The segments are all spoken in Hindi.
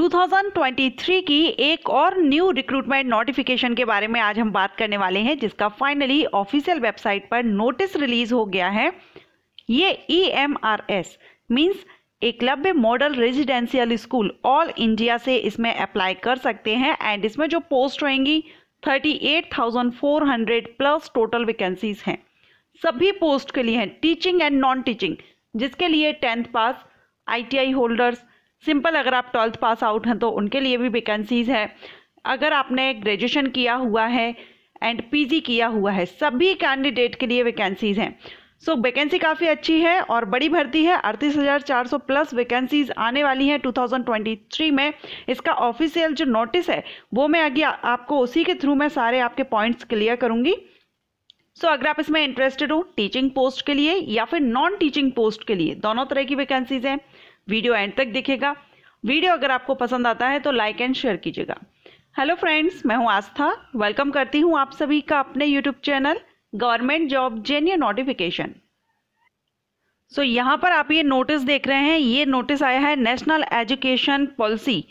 2023 की एक और न्यू रिक्रूटमेंट नोटिफिकेशन के बारे में आज हम बात करने वाले हैं जिसका फाइनली ऑफिशियल वेबसाइट पर नोटिस रिलीज हो गया है ये E M R S means Eklavya model residential school all India से इसमें अप्लाई कर सकते हैं एंड इसमें जो पोस्ट रहेंगी 38,400 प्लस टोटल वैकेंसीज हैं सभी पोस्ट के लिए हैं टीचिंग एंड नॉन टीचिंग जिसके लिए tenth pass ITI holders simple अगर आप ट्वेल्थ पास आउट हैं तो उनके लिए भी वैकेंसीज़ है अगर आपने ग्रेजुएशन किया हुआ है एंड पीजी किया हुआ है सभी कैंडिडेट के लिए वैकेंसीज़ हैं सो so, वैकेंसी काफ़ी अच्छी है और बड़ी भर्ती है अड़तीस हज़ार चार सौ प्लस वैकेंसीज आने वाली हैं 2023 में इसका ऑफिशियल जो नोटिस है वो मैं आगे आपको उसी के थ्रू मैं सारे आपके पॉइंट्स क्लियर करूँगी सो so, अगर आप इसमें इंटरेस्टेड हो टीचिंग पोस्ट के लिए या फिर नॉन टीचिंग पोस्ट के लिए दोनों तरह की वैकेंसीज हैं वीडियो एंड तक देखेगा वीडियो अगर आपको पसंद आता है तो लाइक एंड शेयर कीजिएगा हेलो फ्रेंड्स मैं हूं आस्था वेलकम करती हूं आप सभी का अपने YouTube channel government job genuine notification so यहां यहाँ पर आप ये नोटिस देख रहे हैं ये नोटिस आया है national education policy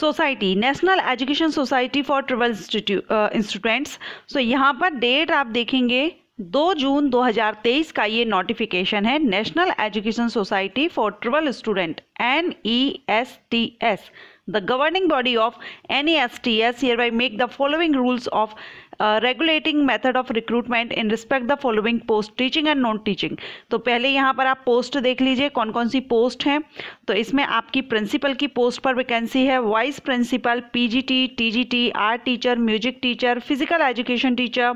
society national education society for tribal students so यहाँ पर डेट आप देखेंगे दो जून 2023 का ये नोटिफिकेशन है national education society for tribal student N E S T S the governing body N E S T S hereby by make the following rules of regulating method of recruitment in respect the following post teaching and non teaching तो पहले यहाँ पर आप पोस्ट देख लीजिए कौन कौन सी पोस्ट हैं तो इसमें आपकी प्रिंसिपल की पोस्ट पर वैकेंसी है vice principal P G T T G T art teacher music teacher physical education teacher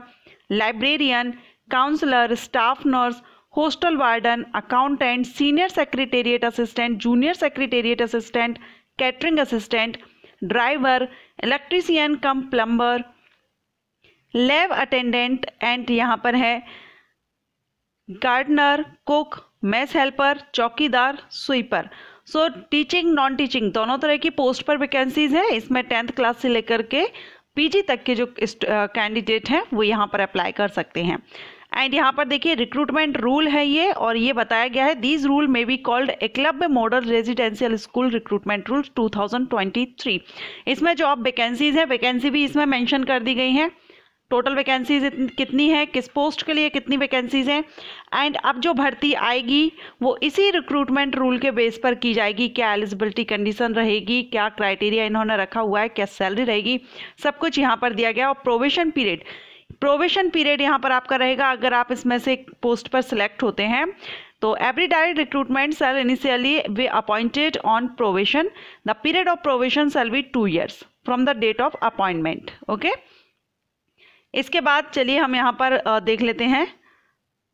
librarian counsellor staff nurse hostel warden accountant senior secretariat assistant junior secretariat assistant catering assistant driver electrician cum plumber lab attendant and यहाँ पर है गार्डनर कुक मेस हेल्पर चौकीदार sweeper so teaching non teaching दोनों तरह की पोस्ट पर वैकेंसीज हैं इसमें टेंथ क्लास से लेकर के पीजी तक के जो कैंडिडेट हैं वो यहाँ पर अप्लाई कर सकते हैं एंड यहाँ पर देखिए रिक्रूटमेंट रूल है ये और ये बताया गया है these rule may be called क्लब model residential school recruitment rule 2023 इसमें जो आप वैकेंसीज है वैकेंसी भी इसमें मेंशन कर दी गई हैं टोटल वैकेंसीज कितनी है किस पोस्ट के लिए कितनी वैकेंसीज हैं एंड अब जो भर्ती आएगी वो इसी रिक्रूटमेंट रूल के बेस पर की जाएगी क्या एलिजिबिलिटी कंडीशन रहेगी क्या क्राइटेरिया इन्होंने रखा हुआ है क्या सैलरी रहेगी सब कुछ यहाँ पर दिया गया और प्रोवेशन पीरियड प्रोवेशन पीरियड यहाँ पर आपका रहेगा अगर आप इसमें से एक पोस्ट पर सिलेक्ट होते हैं तो every direct recruitment shall initially be appointed on probation the period of probation shall be two years from the date of appointment okay इसके बाद चलिए हम यहाँ पर देख लेते हैं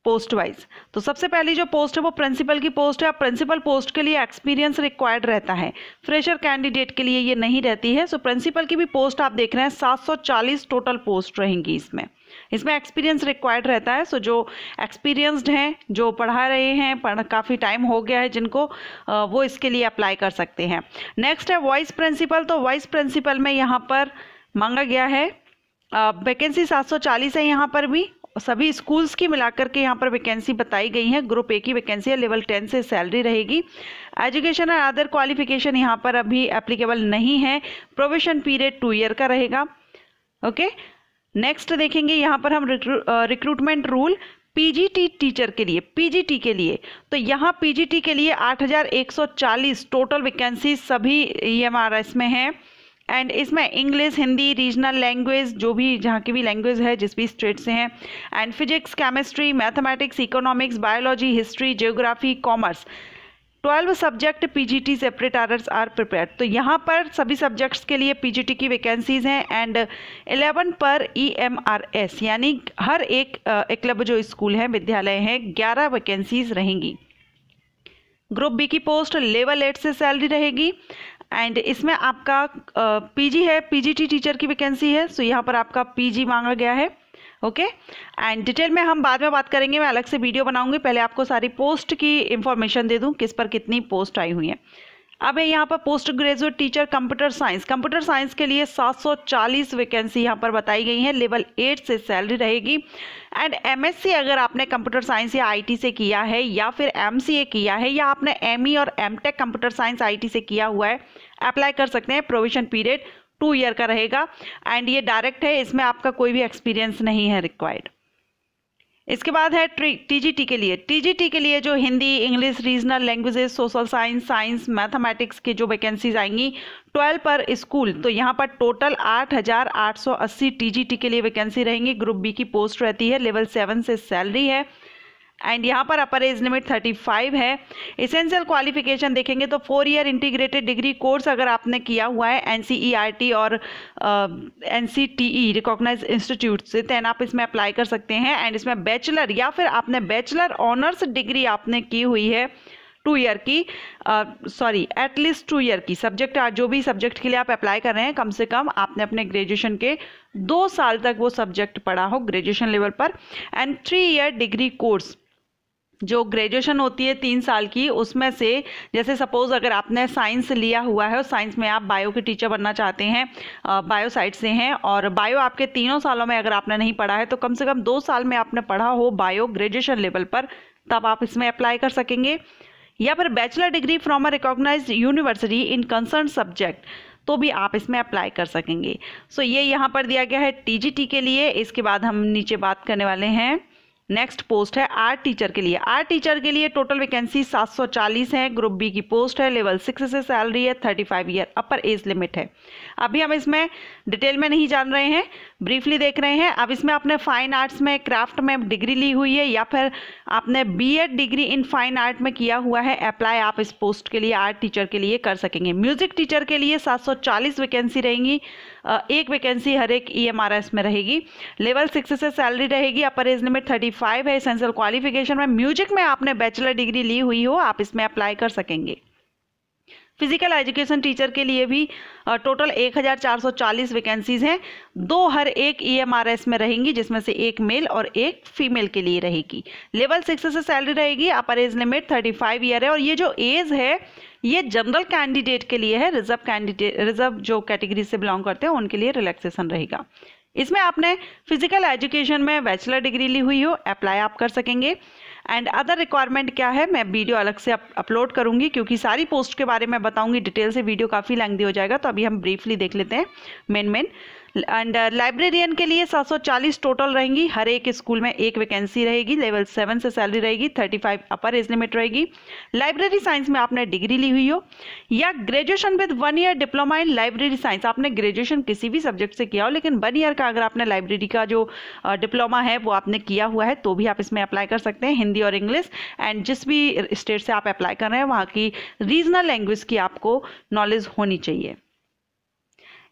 पोस्ट वाइज तो सबसे पहली जो पोस्ट है वो प्रिंसिपल की पोस्ट है प्रिंसिपल पोस्ट के लिए एक्सपीरियंस रिक्वायर्ड रहता है फ्रेशर कैंडिडेट के लिए ये नहीं रहती है सो so, प्रिंसिपल की भी पोस्ट आप देख रहे हैं 740 टोटल पोस्ट रहेंगी इसमें इसमें एक्सपीरियंस रिक्वायर्ड रहता है सो जो एक्सपीरियंस्ड हैं जो पढ़ा रहे हैं पढ़ काफ़ी टाइम हो गया है जिनको वो इसके लिए अप्लाई कर सकते हैं नेक्स्ट है वाइस प्रिंसिपल तो वाइस प्रिंसिपल में यहाँ पर मांगा गया है वैकेंसी 740 है यहाँ पर भी सभी स्कूल्स की मिलाकर के यहाँ पर वैकेंसी बताई गई है ग्रुप ए की वैकेंसी है लेवल टेन से सैलरी रहेगी एजुकेशन और अदर क्वालिफिकेशन यहाँ पर अभी एप्लीकेबल नहीं है प्रोविशन पीरियड टू ईयर का रहेगा ओके okay? नेक्स्ट देखेंगे यहाँ पर हम रिक्रू, रिक्रूटमेंट रूल पीजीटी टीचर के लिए पीजीटी के लिए तो यहाँ पीजीटी के लिए 8,140 टोटल वैकेंसी सभी ईएमआरएस e में है एंड इसमें इंग्लिश हिंदी रीजनल लैंग्वेज जो भी जहाँ की भी लैंग्वेज है जिस भी स्टेट से हैं and physics chemistry mathematics economics biology history geography commerce twelve subject P G T separate RRs are prepare तो यहाँ पर सभी सब्जेक्ट्स के लिए टी की वैकेंसीज हैं एंड एलेवन पर ई एम आर एस यानी हर एक एकलब जो स्कूल हैं विद्यालय हैं ग्यारह वैकेंसीज रहेंगी ग्रुप बी की पोस्ट लेवल एट से सैलरी रहेगी एंड इसमें आपका पी जी है पीजीटी टीचर की वैकेंसी है सो यहाँ पर आपका पी जी मांगा गया है ओके एंड डिटेल में हम बाद में बात करेंगे मैं अलग से वीडियो बनाऊंगी पहले आपको सारी पोस्ट की इन्फॉर्मेशन दे दूँ किस पर कितनी पोस्ट आई हुई है अब है यहाँ पर post graduate teacher computer science computer science के लिए 740 वैकेंसी यहाँ पर बताई गई है लेवल एट से सैलरी रहेगी एंड एमएससी अगर आपने कंप्यूटर साइंस या आईटी से किया है या फिर एमसीए किया है या आपने एमई e और एमटेक कंप्यूटर साइंस आईटी से किया हुआ है अप्लाई कर सकते हैं प्रोविजन पीरियड टू ईयर का रहेगा एंड ये डायरेक्ट है इसमें आपका कोई भी एक्सपीरियंस नहीं है रिक्वायर्ड इसके बाद है टीजीटी के लिए टीजीटी के लिए जो Hindi English regional languages social science science mathematics की जो वैकेंसीज आएंगी ट्वेल्व पर स्कूल तो यहाँ पर टोटल 8,880 टीजीटी के लिए वैकेंसी रहेंगी ग्रुप बी की पोस्ट रहती है लेवल सेवन से सैलरी है एंड यहाँ पर अपर एज लिमिट 35 है इसेंशियल क्वालिफिकेशन देखेंगे तो four year integrated degree course अगर आपने किया हुआ है N C E R T और N C T E recognise institute से तैन आप इसमें अप्लाई कर सकते हैं एंड इसमें बैचलर या फिर आपने बैचलर ऑनर्स डिग्री आपने की हुई है टू ईयर की सॉरी एटलीस्ट टू ईयर की सब्जेक्ट जो भी सब्जेक्ट के लिए आप अप्लाई कर रहे हैं कम से कम आपने अपने ग्रेजुएशन के दो साल तक वो सब्जेक्ट पढ़ा हो ग्रेजुएशन लेवल पर and three year degree course जो ग्रेजुएशन होती है तीन साल की उसमें से जैसे सपोज़ अगर आपने साइंस लिया हुआ है और साइंस में आप बायो के टीचर बनना चाहते हैं बायो साइड से हैं और बायो आपके तीनों सालों में अगर आपने नहीं पढ़ा है तो कम से कम दो साल में आपने पढ़ा हो बायो ग्रेजुएशन लेवल पर तब आप इसमें अप्लाई कर सकेंगे या फिर bachelor degree from a recognise university in concern subject तो भी आप इसमें अप्लाई कर सकेंगे सो so, ये यहाँ पर दिया गया है टी के लिए इसके बाद हम नीचे बात करने वाले हैं नेक्स्ट पोस्ट है आर्ट टीचर के लिए आर्ट टीचर के लिए टोटल वैकेंसी 740 है ग्रुप बी की पोस्ट है लेवल सिक्स से सैलरी है 35 ईयर अपर एज लिमिट है अभी हम इसमें डिटेल में नहीं जान रहे हैं ब्रीफली देख रहे हैं अब इसमें आपने फाइन आर्ट्स में क्राफ्ट में डिग्री ली हुई है या फिर आपने B degree in fine art में किया हुआ है अप्लाई आप इस पोस्ट के लिए आर्ट टीचर के लिए कर सकेंगे म्यूजिक टीचर के लिए सात वैकेंसी रहेंगी एक वैकेंसी हर एक ई e में रहेगी लेवल सिक्स से सैलरी रहेगी upper age limit thirty five है इसेंशियल क्वालिफिकेशन में म्यूजिक में आपने बैचलर डिग्री ली हुई हो आप इसमें अप्लाई कर सकेंगे फिजिकल एजुकेशन टीचर के लिए भी टोटल 1440 वैकेंसीज हैं दो हर एक ईएमआरएस e में रहेंगी जिसमें से एक मेल और एक फीमेल के लिए रहेगी लेवल सिक्स से सैलरी रहेगी अपर एज लिमिट 35 ईयर है और ये जो एज है ये जनरल कैंडिडेट के लिए है रिजर्व कैंडिडेट रिजर्व जो कैटेगरी से बिलोंग करते हैं उनके लिए रिलैक्सेशन रहेगा इसमें आपने फिजिकल एजुकेशन में बैचलर डिग्री ली हुई हो अप्लाई आप कर सकेंगे एंड अदर रिक्वायरमेंट क्या है मैं वीडियो अलग से अपलोड करूँगी क्योंकि सारी पोस्ट के बारे में बताऊंगी डिटेल से वीडियो काफ़ी लेंदी हो जाएगा तो अभी हम ब्रीफली देख लेते हैं main main and librarian uh, के लिए 740 टोटल रहेंगी हर एक स्कूल में एक वैकेंसी रहेगी लेवल सेवन से सैलरी रहेगी 35 अपर एज लिमिट रहेगी लाइब्रेरी साइंस में आपने डिग्री ली हुई हो या graduation with one year diploma in library science आपने ग्रेजुएशन किसी भी सब्जेक्ट से किया हो लेकिन वन ईयर का अगर आपने लाइब्रेरी का जो डिप्लोमा uh, है वो आपने किया हुआ है तो भी आप इसमें अप्लाई कर सकते हैं हिंदी और इंग्लिश एंड जिस भी स्टेट से आप अप्लाई कर रहे हैं वहाँ की रीजनल लैंग्वेज की आपको नॉलेज होनी चाहिए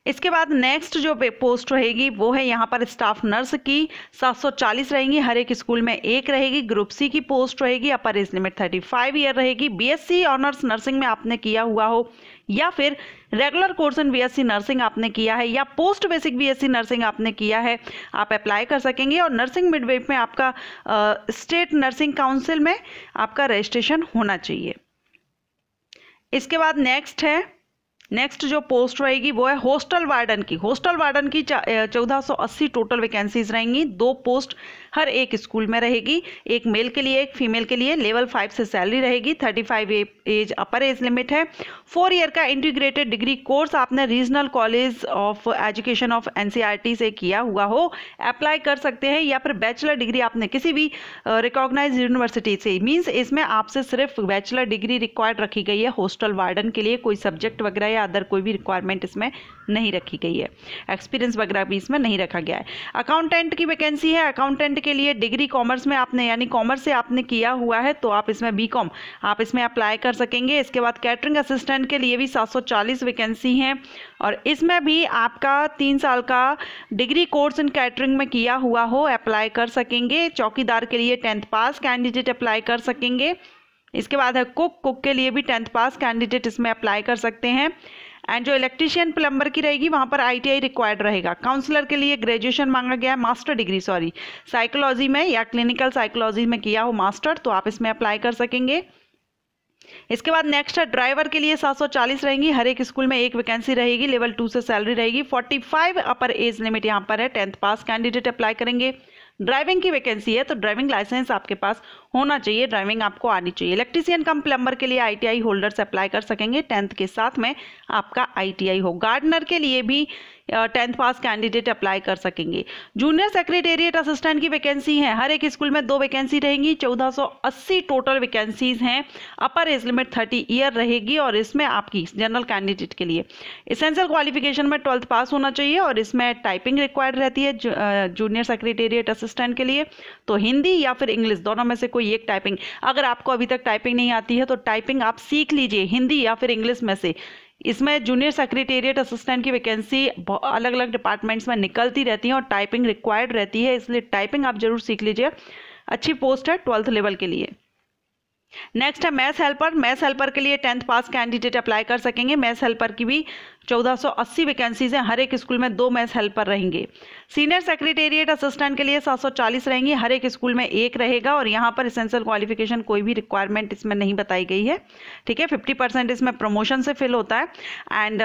इसके बाद नेक्स्ट जो पोस्ट रहेगी वो है यहाँ पर स्टाफ नर्स की 740 रहेंगी हर एक स्कूल में एक रहेगी ग्रुप सी की पोस्ट रहेगी अपर एज लिमिट 35 ईयर रहेगी बीएससी ऑनर्स नर्सिंग में आपने किया हुआ हो या फिर regular course in BSc nursing आपने किया है या पोस्ट बेसिक बीएससी नर्सिंग आपने किया है आप अप्लाई कर सकेंगे और नर्सिंग मिडवेप में आपका स्टेट नर्सिंग काउंसिल में आपका रजिस्ट्रेशन होना चाहिए इसके बाद नेक्स्ट है नेक्स्ट जो पोस्ट रहेगी वो है हॉस्टल वार्डन की हॉस्टल वार्डन की चौदह सौ अस्सी टोटल वैकेंसीज रहेंगी दो पोस्ट हर एक स्कूल में रहेगी एक मेल के लिए एक फीमेल के लिए लेवल फाइव से सैलरी रहेगी thirty five age upper age limit है फोर ईयर का इंटीग्रेटेड डिग्री कोर्स आपने regional college of education of N से किया हुआ हो अप्लाई कर सकते हैं या फिर बैचलर डिग्री आपने किसी भी रिकॉग्नाइज यूनिवर्सिटी से मीन्स इसमें आपसे सिर्फ बैचलर डिग्री रिक्वायर्ड रखी गई है हॉस्टल वार्डन के लिए कोई सब्जेक्ट वगैरह या अदर कोई भी रिक्वायरमेंट इसमें नहीं रखी गई है एक्सपीरियंस वगैरह भी इसमें नहीं रखा गया है अकाउंटेंट की वैकेंसी है अकाउंटेंट के लिए डिग्री कॉमर्स में आपने यानी कॉमर्स से आपने किया हुआ है तो आप इसमें बी आप इसमें अप्लाई कर सकेंगे इसके बाद कैटरिंग असिस्टेंट के लिए भी सात वैकेंसी हैं और इसमें भी आपका तीन साल का डिग्री कोर्स इन कैटरिंग में किया हुआ हो अप्लाई कर सकेंगे चौकीदार के लिए टेंथ पास कैंडिडेट अप्लाई कर सकेंगे इसके बाद है कुक कुक के लिए भी टेंथ पास कैंडिडेट इसमें अप्लाई कर सकते हैं एंड जो इलेक्ट्रिशियन प्लम्बर की रहेगी वहाँ पर आईटीआई रिक्वायर्ड रहेगा काउंसलर के लिए ग्रेजुएशन मांगा गया है मास्टर डिग्री सॉरी साइकोलॉजी में या क्लिनिकल साइकोलॉजी में किया हो मास्टर तो आप इसमें अप्लाई कर सकेंगे इसके बाद नेक्स्ट है ड्राइवर के लिए 740 रहेंगी हर एक स्कूल में एक वैकेंसी रहेगी लेवल टू से सैलरी रहेगी 45 अपर एज लिमिट यहाँ पर है टेंथ पास कैंडिडेट अप्लाई करेंगे ड्राइविंग की वैकेंसी है तो ड्राइविंग लाइसेंस आपके पास होना चाहिए ड्राइविंग आपको आनी चाहिए इलेक्ट्रीशियन कम प्लम्बर के लिए आईटीआई होल्डर्स अप्लाई कर सकेंगे टेंथ के साथ में आपका आईटीआई हो गार्डनर के लिए भी टेंथ पास कैंडिडेट अप्लाई कर सकेंगे जूनियर सेक्रेटेरिएट असिस्टेंट की वैकेंसी है हर एक स्कूल में दो वैकेंसी रहेंगी 1480 टोटल वैकेंसीज हैं अपर एज लिमिट 30 ईयर रहेगी और इसमें आपकी जनरल कैंडिडेट के लिए इसेंशियल क्वालिफिकेशन में ट्वेल्थ पास होना चाहिए और इसमें टाइपिंग रिक्वायर्ड रहती है जूनियर सेक्रेटेरिएट असिस्टेंट के लिए तो हिंदी या फिर इंग्लिश दोनों में से कोई एक टाइपिंग अगर आपको अभी तक टाइपिंग नहीं आती है तो टाइपिंग आप सीख लीजिए हिंदी या फिर इंग्लिश में से इसमें जूनियर सेक्रेटेरिएट असिस्टेंट की वैकेंसी अलग अलग डिपार्टमेंट्स में निकलती रहती है और टाइपिंग रिक्वायर्ड रहती है इसलिए टाइपिंग आप जरूर सीख लीजिए अच्छी पोस्ट है ट्वेल्थ लेवल के लिए नेक्स्ट है मैथ हेल्पर मैथ हेल्पर के लिए टेंथ पास कैंडिडेट अप्लाई कर सकेंगे मैथ हेल्पर की भी 1480 वैकेंसीज हैं हर एक स्कूल में दो मैथ हेल्पर रहेंगे सीनियर सेक्रेटेरिएट असिस्टेंट के लिए 740 रहेंगी हर एक स्कूल में एक रहेगा और यहाँ पर इसेंशियल क्वालिफिकेशन कोई भी रिक्वायरमेंट इसमें नहीं बताई गई है ठीक है फिफ्टी परसेंट इसमें प्रमोशन से फिल होता है एंड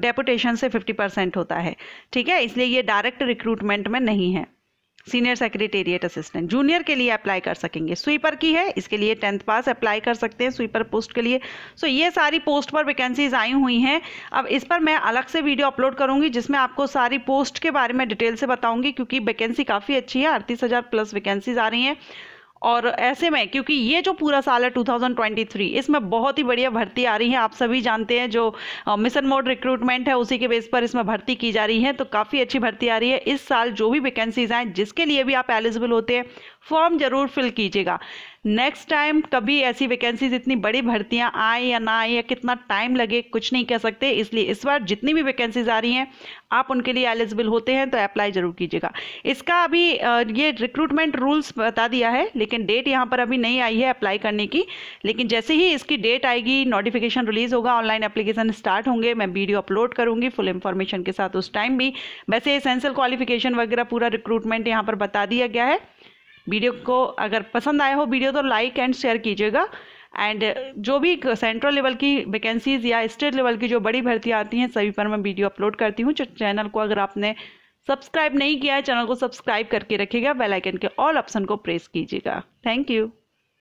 डेपुटेशन uh, uh, से फिफ्टी परसेंट होता है ठीक है इसलिए ये डायरेक्ट रिक्रूटमेंट में नहीं है सीनियर सेक्रेटेरिएट असिस्टेंट जूनियर के लिए अप्लाई कर सकेंगे स्वीपर की है इसके लिए टेंथ पास अप्लाई कर सकते हैं स्वीपर पोस्ट के लिए सो so, ये सारी पोस्ट पर वैकेंसीज आई हुई हैं अब इस पर मैं अलग से वीडियो अपलोड करूंगी जिसमें आपको सारी पोस्ट के बारे में डिटेल से बताऊंगी क्योंकि वैकेंसी काफ़ी अच्छी है अड़तीस प्लस वैकेंसीज आ रही हैं और ऐसे में क्योंकि ये जो पूरा साल है 2023 इसमें बहुत ही बढ़िया भर्ती आ रही है आप सभी जानते हैं जो मिशन मोड रिक्रूटमेंट है उसी के बेस पर इसमें भर्ती की जा रही है तो काफ़ी अच्छी भर्ती आ रही है इस साल जो भी वैकेंसीज आएँ जिसके लिए भी आप एलिजिबल होते हैं फॉर्म जरूर फिल कीजिएगा नेक्स्ट टाइम कभी ऐसी वैकेंसीज इतनी बड़ी भर्तियां आए या ना आए या कितना टाइम लगे कुछ नहीं कह सकते इसलिए इस बार जितनी भी वैकेंसीज आ रही हैं आप उनके लिए एलिजिबल होते हैं तो अप्लाई जरूर कीजिएगा इसका अभी ये रिक्रूटमेंट रूल्स बता दिया है लेकिन डेट यहाँ पर अभी नहीं आई है अप्लाई करने की लेकिन जैसे ही इसकी डेट आएगी नोटिफिकेशन रिलीज होगा ऑनलाइन एप्लीकेशन स्टार्ट होंगे मैं वीडियो अपलोड करूँगी फुल इन्फॉर्मेशन के साथ उस टाइम भी वैसे इसेंशियल क्वालिफिकेशन वगैरह पूरा रिक्रूटमेंट यहाँ पर बता दिया गया है वीडियो को अगर पसंद आया हो वीडियो तो लाइक एंड शेयर कीजिएगा एंड जो भी सेंट्रल लेवल की वैकेंसीज़ या स्टेट लेवल की जो बड़ी भर्तियाँ आती हैं सभी पर मैं वीडियो अपलोड करती हूँ चैनल को अगर आपने सब्सक्राइब नहीं किया है चैनल को सब्सक्राइब करके रखिएगा बेल आइकन के ऑल ऑप्शन को प्रेस कीजिएगा थैंक यू